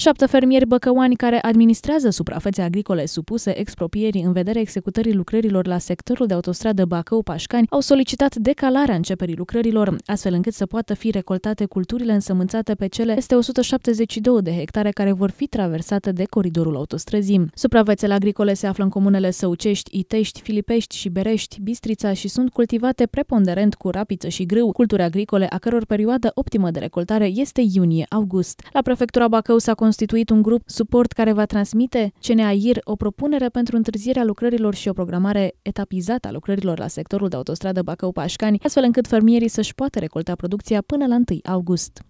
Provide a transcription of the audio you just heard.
Șapte fermieri băcăoani care administrează suprafețe agricole supuse expropierii în vederea executării lucrărilor la sectorul de autostradă Bacău-Pașcani au solicitat decalarea începerii lucrărilor, astfel încât să poată fi recoltate culturile însămânțate pe cele peste 172 de hectare care vor fi traversate de coridorul autostrăzii. Suprafețele agricole se află în comunele Săucești, Itești, Filipești și Berești, Bistrița și sunt cultivate preponderent cu rapiță și grâu, culturi agricole a căror perioadă optimă de recoltare este iunie-august. La prefectura Bacău s-a constituit un grup suport care va transmite CNAIR o propunere pentru întârzierea lucrărilor și o programare etapizată a lucrărilor la sectorul de autostradă Bacău-Pașcani, astfel încât fermierii să-și poată recolta producția până la 1 august.